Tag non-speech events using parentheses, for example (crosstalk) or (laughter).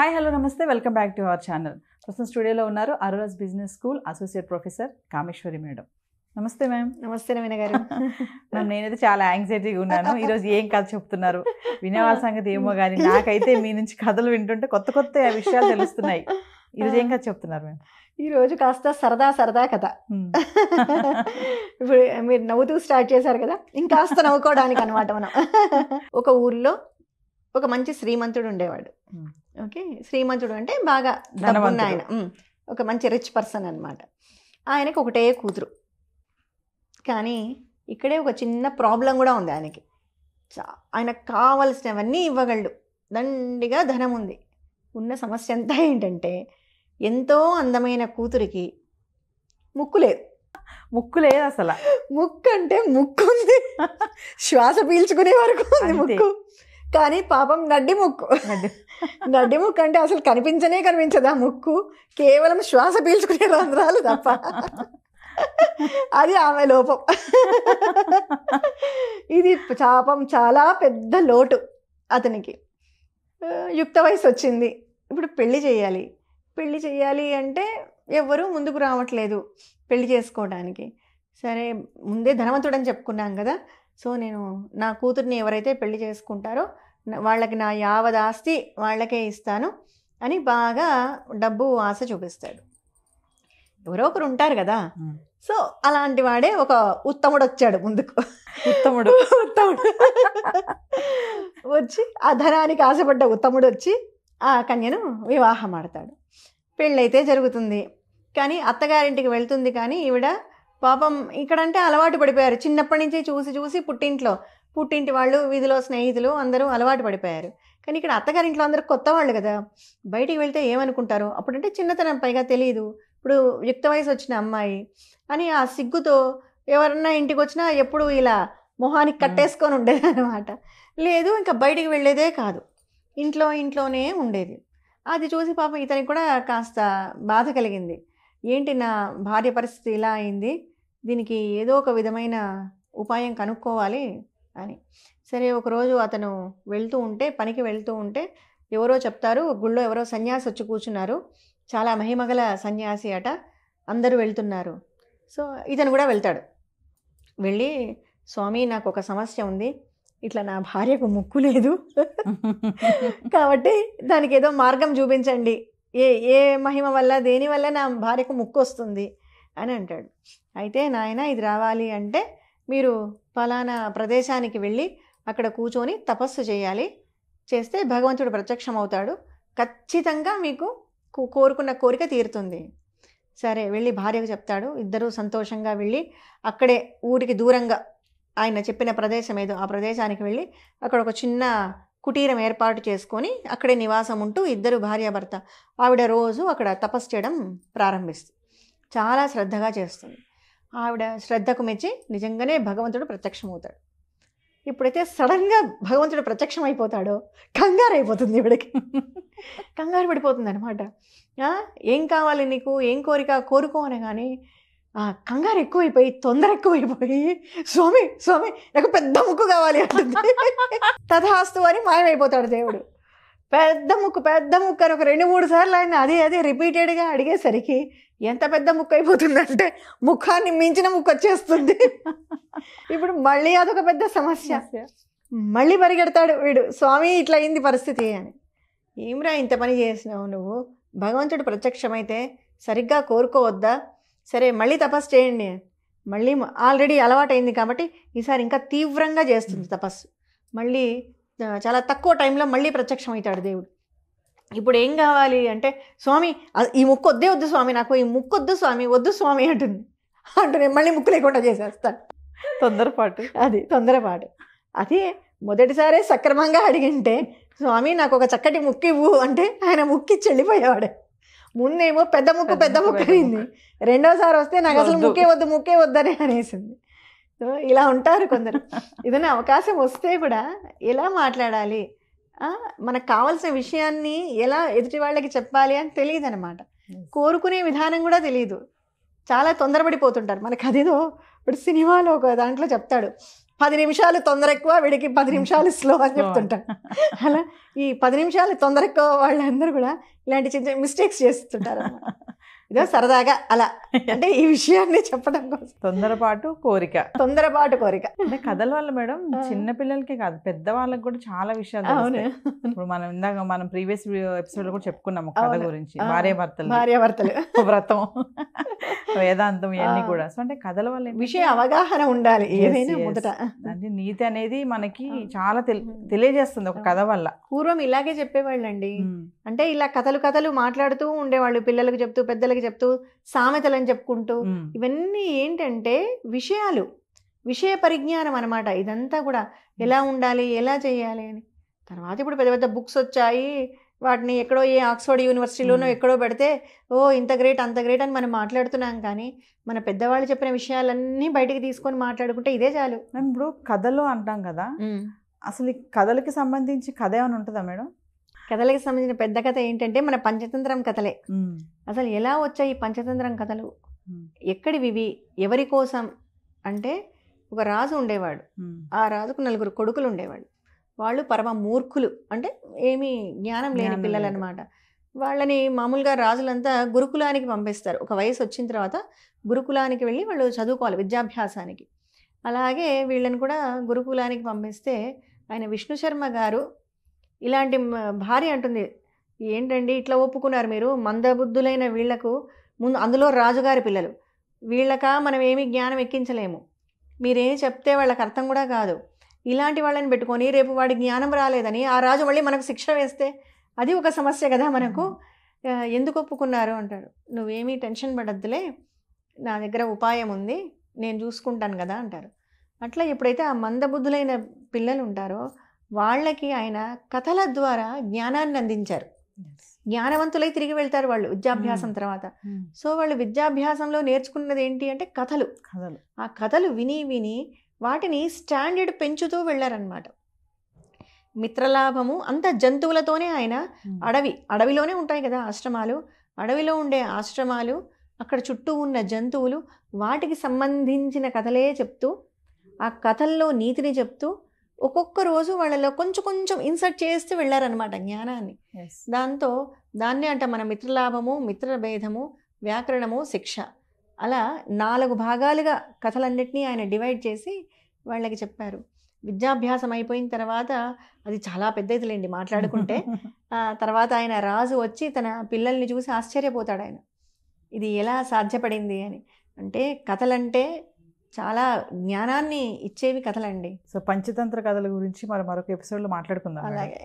Hi hello నమస్తే welcome back to our channel ప్రస్తుతం స్టూడియోలో ఉన్నారు Aurora's business school associate professor Kameshwari madam నమస్తే మ్యామ్ నమస్తే నవీన గారు మ్యామ్ (laughs) నేనైతే చాలా యాంగ్జైటీగా ఉన్నాను ఈరోజు ఏం కథ చెప్తున్నారు వినేవాళ్ళ సంగతి ఏమో కానీ (laughs) నాకైతే మీ నుంచి కథలు వింటుంటే కొత్త కొత్త విషయాలు తెలుస్తున్నాయి ఈరోజు ఏం కథ చెప్తున్నారు మ్యామ్ ఈరోజు కాస్త సరదా సరదా కథ hmm. (laughs) ఇప్పుడు మీరు నవ్వుతూ స్టార్ట్ చేశారు కదా ఇంకాస్త నవ్వుకోవడానికి అనమాట మనం ఒక ఊర్లో ఒక మంచి శ్రీమంతుడు ఉండేవాడు hmm. ఓకే శ్రీమంతుడు అంటే బాగా ధనవంతుడు ఆయన ఒక మంచి రిచ్ పర్సన్ అనమాట ఆయనకు ఒకటే కూతురు కానీ ఇక్కడే ఒక చిన్న ప్రాబ్లం కూడా ఉంది ఆయనకి ఆయనకు కావలసినవన్నీ ఇవ్వగలడు దండిగా ధనం ఉంది ఉన్న సమస్య అంతా ఏంటంటే ఎంతో అందమైన కూతురికి ముక్కు లేదు ముక్కు లేదు అసలు ముక్కు అంటే ముక్కు ఉంది శ్వాస పీల్చుకునే వరకు ఉంది ముక్కు కానీ పాపం నడ్డి ముక్కు నడ్డి ముక్కు అంటే అసలు కనిపించనే కనిపించదు ఆ ముక్కు కేవలం శ్వాస పీల్చుకునే రంధ్రాలు తప్ప అది ఆమె లోపం ఇది పాపం చాలా పెద్ద లోటు అతనికి యుక్త వయసు వచ్చింది ఇప్పుడు పెళ్లి చేయాలి పెళ్లి చేయాలి అంటే ఎవ్వరూ ముందుకు రావట్లేదు పెళ్లి చేసుకోవడానికి సరే ముందే అని చెప్పుకున్నాం కదా సో నేను నా కూతుర్ని ఎవరైతే పెళ్లి చేసుకుంటారో వాళ్ళకి నా యావదాస్తి వాళ్ళకే ఇస్తాను అని బాగా డబ్బు ఆశ చూపిస్తాడు ఎవరో ఒకరు ఉంటారు కదా సో అలాంటి వాడే ఒక ఉత్తముడు వచ్చాడు ముందుకు ఉత్తముడు ఉత్తముడు వచ్చి ఆ ధనానికి ఆశపడ్డ ఉత్తముడు వచ్చి ఆ కన్యను వివాహం ఆడతాడు పెళ్ళైతే జరుగుతుంది కానీ అత్తగారింటికి వెళ్తుంది కానీ ఈవిడ పాపం ఇక్కడంటే అలవాటు పడిపోయారు చిన్నప్పటి నుంచి చూసి చూసి పుట్టింట్లో పుట్టింటి వాళ్ళు వీధిలో స్నేహితులు అందరూ అలవాటు పడిపోయారు కానీ ఇక్కడ ఇంట్లో అందరూ కొత్త వాళ్ళు కదా బయటికి వెళ్తే ఏమనుకుంటారు అప్పుడంటే చిన్నతనం పైగా తెలియదు ఇప్పుడు యుక్త వయసు వచ్చిన అమ్మాయి అని ఆ సిగ్గుతో ఎవరన్నా ఇంటికి వచ్చినా ఎప్పుడు ఇలా మొహానికి కట్టేసుకొని ఉండేది అనమాట లేదు ఇంకా బయటికి వెళ్ళేదే కాదు ఇంట్లో ఇంట్లోనే ఉండేది అది చూసి పాపం ఇతనికి కూడా కాస్త బాధ కలిగింది ఏంటి నా భార్య పరిస్థితి ఇలా అయింది దీనికి ఏదో ఒక విధమైన ఉపాయం కనుక్కోవాలి అని సరే ఒకరోజు అతను వెళ్తూ ఉంటే పనికి వెళ్తూ ఉంటే ఎవరో చెప్తారు గుళ్ళో ఎవరో సన్యాసి వచ్చి కూర్చున్నారు చాలా మహిమగల సన్యాసి అట అందరూ వెళ్తున్నారు సో ఇతను కూడా వెళ్తాడు వెళ్ళి స్వామి నాకు ఒక సమస్య ఉంది ఇట్లా నా భార్యకు ముక్కు లేదు (laughs) కాబట్టి దానికి ఏదో మార్గం చూపించండి ఏ ఏ మహిమ వల్ల దేని వల్ల నా భార్యకు ముక్కు వస్తుంది అని అంటాడు అయితే నాయన ఇది రావాలి అంటే మీరు ఫలానా ప్రదేశానికి వెళ్ళి అక్కడ కూర్చొని తపస్సు చేయాలి చేస్తే భగవంతుడు ప్రత్యక్షం అవుతాడు ఖచ్చితంగా మీకు కోరుకున్న కోరిక తీరుతుంది సరే వెళ్ళి భార్యకు చెప్తాడు ఇద్దరూ సంతోషంగా వెళ్ళి అక్కడే ఊరికి దూరంగా ఆయన చెప్పిన ప్రదేశం ఏదో ఆ ప్రదేశానికి వెళ్ళి అక్కడ ఒక చిన్న కుటీరం ఏర్పాటు చేసుకొని అక్కడే నివాసం ఉంటూ ఇద్దరు భార్యాభర్త ఆవిడ రోజు అక్కడ తపస్సు చేయడం ప్రారంభిస్తుంది చాలా శ్రద్ధగా చేస్తుంది ఆవిడ శ్రద్ధకు మెచ్చి నిజంగానే భగవంతుడు ప్రత్యక్షమవుతాడు ఇప్పుడైతే సడన్గా భగవంతుడు ప్రత్యక్షం అయిపోతాడో కంగారు అయిపోతుంది ఇవిడికి కంగారు పడిపోతుంది అనమాట ఏం కావాలి నీకు ఏం కోరిక కోరుకో అనగానే కంగారు ఎక్కువైపోయి తొందర ఎక్కువైపోయి స్వామి స్వామి నాకు పెద్ద ముక్కు కావాలి అంటుంది తథాస్తు అని మాయమైపోతాడు దేవుడు పెద్ద ముక్కు పెద్ద ముక్కు అని ఒక రెండు మూడు సార్లు ఆయన అదే అదే రిపీటెడ్గా అడిగేసరికి ఎంత పెద్ద ముక్కు అయిపోతుందంటే ముఖాన్ని మించిన ముక్కు వచ్చేస్తుంది ఇప్పుడు మళ్ళీ అదొక పెద్ద సమస్య మళ్ళీ పరిగెడతాడు వీడు స్వామి ఇట్లా అయింది పరిస్థితి అని ఏమిరా ఇంత పని చేసినావు నువ్వు భగవంతుడు ప్రత్యక్షమైతే సరిగ్గా కోరుకోవద్దా సరే మళ్ళీ తపస్సు చేయండి మళ్ళీ ఆల్రెడీ అలవాటైంది కాబట్టి ఈసారి ఇంకా తీవ్రంగా చేస్తుంది తపస్సు మళ్ళీ చాలా తక్కువ టైంలో మళ్ళీ ప్రత్యక్షం అవుతాడు దేవుడు ఇప్పుడు ఏం కావాలి అంటే స్వామి ఈ ముక్కు వద్దే వద్దు స్వామి నాకు ఈ ముక్కు వద్దు స్వామి వద్దు స్వామి అంటుంది అంటూనే మళ్ళీ ముక్కు లేకుండా చేసేస్తాను తొందరపాటు అది తొందరపాటు అది మొదటిసారే సక్రమంగా అడిగింటే స్వామి నాకు ఒక చక్కటి ముక్కు ఇవ్వు అంటే ఆయన ముక్కి చెల్లిపోయేవాడే ముందేమో పెద్ద ముక్కు పెద్ద ముక్కు అయింది రెండోసారి వస్తే నాకు అసలు ముక్కే వద్దు ముక్కే వద్దనే అనేసింది ఇలా ఉంటారు కొందరు ఏదైనా అవకాశం వస్తే కూడా ఎలా మాట్లాడాలి మనకు కావాల్సిన విషయాన్ని ఎలా ఎదుటి వాళ్ళకి చెప్పాలి అని తెలియదు అనమాట కోరుకునే విధానం కూడా తెలియదు చాలా తొందరపడిపోతుంటారు మనకు అదేదో ఇప్పుడు సినిమాలో ఒక దాంట్లో చెప్తాడు పది నిమిషాలు తొందర ఎక్కువ వీడికి పది నిమిషాలు స్లో అని చెప్తుంటారు అలా ఈ పది నిమిషాలు తొందర ఎక్కువ వాళ్ళందరూ కూడా ఇలాంటి చిన్న మిస్టేక్స్ చేస్తుంటారు ఇదో సరదాగా అలా అంటే ఈ విషయాన్ని చెప్పడం కోసం తొందరపాటు కోరిక తొందరపాటు కోరిక అంటే కథల వల్ల మేడం చిన్న పిల్లలకి కాదు పెద్దవాళ్ళకి కూడా చాలా విషయాలు ఇప్పుడు మనం ఇందాక మనం ప్రీవియస్ ఎపిసోడ్ కూడా చెప్పుకున్నాము కథ గురించి భార్య భర్తలు (laughs) వ్రతం వేదాంతం ఇవన్నీ కూడా సో అంటే కథల వల్ల విషయ అవగాహన ఉండాలి ఏదైనా మొదట అంటే నీతి అనేది మనకి చాలా తెలియజేస్తుంది ఒక కథ వల్ల పూర్వం ఇలాగే చెప్పేవాళ్ళండి అంటే ఇలా కథలు కథలు మాట్లాడుతూ ఉండేవాళ్ళు పిల్లలకు చెప్తూ పెద్దలకు చెప్తూ సామెతలని చెప్పుకుంటూ ఇవన్నీ ఏంటంటే విషయాలు విషయ పరిజ్ఞానం అనమాట ఇదంతా కూడా ఎలా ఉండాలి ఎలా చేయాలి అని తర్వాత ఇప్పుడు పెద్ద పెద్ద బుక్స్ వచ్చాయి వాటిని ఎక్కడో ఏ ఆక్స్ఫర్డ్ యూనివర్సిటీలోనో ఎక్కడో పెడితే ఓ ఇంత గ్రేట్ అంత గ్రేట్ అని మనం మాట్లాడుతున్నాం కానీ మన పెద్దవాళ్ళు చెప్పిన విషయాలన్నీ బయటికి తీసుకొని మాట్లాడుకుంటే ఇదే చాలు మేము ఇప్పుడు కథలు అంటాం కదా అసలు కథలకి సంబంధించి కథ ఏమైనా ఉంటుందా మేడం కథలకు సంబంధించిన పెద్ద కథ ఏంటంటే మన పంచతంత్రం కథలే అసలు ఎలా వచ్చాయి పంచతంత్రం కథలు ఎక్కడివి ఎవరి కోసం అంటే ఒక రాజు ఉండేవాడు ఆ రాజుకు నలుగురు కొడుకులు ఉండేవాడు వాళ్ళు పరమ మూర్ఖులు అంటే ఏమీ జ్ఞానం లేని పిల్లలు అనమాట వాళ్ళని మామూలుగా రాజులంతా గురుకులానికి పంపిస్తారు ఒక వయసు వచ్చిన తర్వాత గురుకులానికి వెళ్ళి వాళ్ళు చదువుకోవాలి విద్యాభ్యాసానికి అలాగే వీళ్ళని కూడా గురుకులానికి పంపిస్తే ఆయన విష్ణు శర్మ గారు ఇలాంటి భార్య అంటుంది ఏంటండి ఇట్లా ఒప్పుకున్నారు మీరు మందబుద్ధులైన వీళ్లకు ముందు అందులో రాజుగారి పిల్లలు వీళ్ళక మనం ఏమి జ్ఞానం ఎక్కించలేము మీరేం చెప్తే వాళ్ళకి అర్థం కూడా కాదు ఇలాంటి వాళ్ళని పెట్టుకొని రేపు వాడి జ్ఞానం రాలేదని ఆ రాజు మళ్ళీ మనకు శిక్ష వేస్తే అది ఒక సమస్య కదా మనకు ఎందుకు ఒప్పుకున్నారు అంటాడు నువ్వేమీ టెన్షన్ పడద్దులే నా దగ్గర ఉపాయం ఉంది నేను చూసుకుంటాను కదా అంటారు అట్లా ఎప్పుడైతే ఆ మందబుద్ధులైన పిల్లలు ఉంటారో వాళ్ళకి ఆయన కథల ద్వారా జ్ఞానాన్ని అందించారు జ్ఞానవంతులై తిరిగి వెళ్తారు వాళ్ళు విద్యాభ్యాసం hmm. తర్వాత hmm. సో వాళ్ళు విద్యాభ్యాసంలో నేర్చుకున్నది ఏంటి అంటే కథలు కథలు ఆ కథలు విని విని వాటిని స్టాండర్డ్ పెంచుతూ వెళ్ళారనమాట మిత్రలాభము అంత జంతువులతోనే ఆయన hmm. అడవి అడవిలోనే ఉంటాయి కదా ఆశ్రమాలు అడవిలో ఉండే ఆశ్రమాలు అక్కడ చుట్టూ ఉన్న జంతువులు వాటికి సంబంధించిన కథలే చెప్తూ ఆ కథల్లో నీతిని చెప్తూ ఒక్కొక్క రోజు వాళ్ళలో కొంచెం కొంచెం ఇన్సర్ట్ చేస్తూ వెళ్ళారనమాట జ్ఞానాన్ని దాంతో దాన్ని అంట మన మిత్రలాభము మిత్రభేదము వ్యాకరణము శిక్ష అలా నాలుగు భాగాలుగా కథలన్నింటినీ ఆయన డివైడ్ చేసి వాళ్ళకి చెప్పారు విద్యాభ్యాసం అయిపోయిన తర్వాత అది చాలా ఇదిలేండి మాట్లాడుకుంటే (laughs) తర్వాత ఆయన రాజు వచ్చి తన పిల్లల్ని చూసి ఆశ్చర్యపోతాడు ఆయన ఇది ఎలా సాధ్యపడింది అని అంటే కథలంటే చాలా జ్ఞానాన్ని ఇచ్చేవి కథలండి సో పంచతంత్ర కథల గురించి మరి మరొక ఎపిసోడ్లో మాట్లాడుకుందాం అలాగే